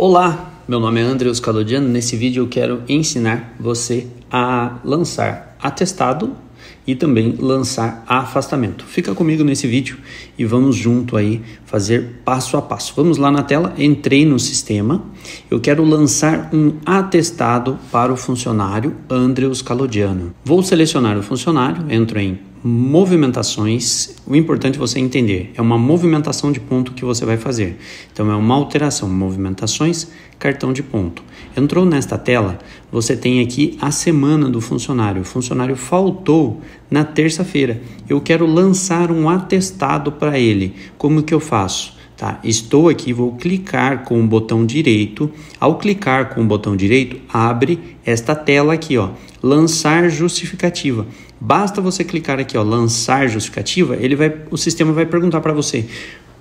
Olá, meu nome é Andreus Calodiano. Nesse vídeo eu quero ensinar você a lançar atestado e também lançar afastamento. Fica comigo nesse vídeo e vamos junto aí fazer passo a passo. Vamos lá na tela, entrei no sistema. Eu quero lançar um atestado para o funcionário Andreus Calodiano. Vou selecionar o funcionário, entro em movimentações, o importante é você entender, é uma movimentação de ponto que você vai fazer. Então é uma alteração, movimentações, cartão de ponto. Entrou nesta tela, você tem aqui a semana do funcionário. O funcionário faltou na terça-feira. Eu quero lançar um atestado para ele. Como que eu faço? Tá? Estou aqui, vou clicar com o botão direito. Ao clicar com o botão direito, abre esta tela aqui, ó, lançar justificativa. Basta você clicar aqui, ó, lançar justificativa, ele vai, o sistema vai perguntar para você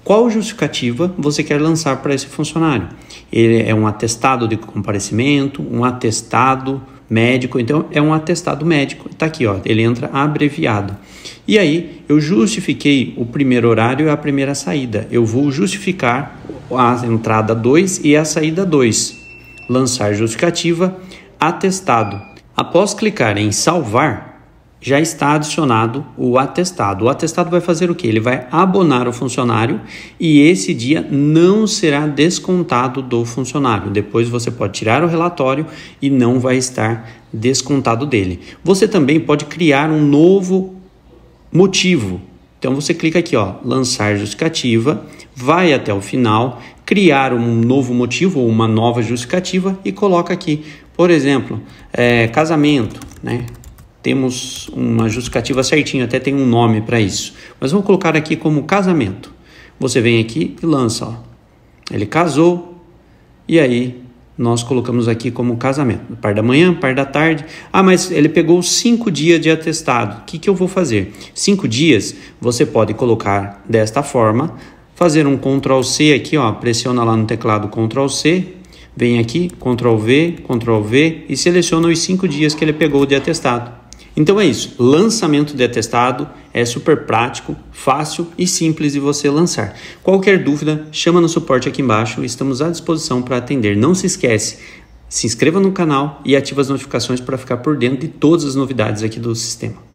qual justificativa você quer lançar para esse funcionário. Ele é um atestado de comparecimento, um atestado médico, então é um atestado médico. Está aqui, ó, ele entra abreviado. E aí eu justifiquei o primeiro horário e a primeira saída. Eu vou justificar a entrada 2 e a saída 2. Lançar justificativa, atestado. Após clicar em salvar, já está adicionado o atestado. O atestado vai fazer o que? Ele vai abonar o funcionário e esse dia não será descontado do funcionário. Depois você pode tirar o relatório e não vai estar descontado dele. Você também pode criar um novo motivo. Então você clica aqui, ó, lançar justificativa, vai até o final, criar um novo motivo ou uma nova justificativa e coloca aqui. Por exemplo, é, casamento, né? Temos uma justificativa certinha, até tem um nome para isso. Mas vamos colocar aqui como casamento. Você vem aqui e lança, ó. Ele casou e aí nós colocamos aqui como casamento. Par da manhã, par da tarde. Ah, mas ele pegou cinco dias de atestado. O que, que eu vou fazer? Cinco dias você pode colocar desta forma, fazer um Ctrl C aqui, ó, pressiona lá no teclado Ctrl C, vem aqui, Ctrl V, Ctrl V e seleciona os cinco dias que ele pegou de atestado. Então é isso, lançamento de atestado é super prático, fácil e simples de você lançar. Qualquer dúvida, chama no suporte aqui embaixo, estamos à disposição para atender. Não se esquece, se inscreva no canal e ative as notificações para ficar por dentro de todas as novidades aqui do sistema.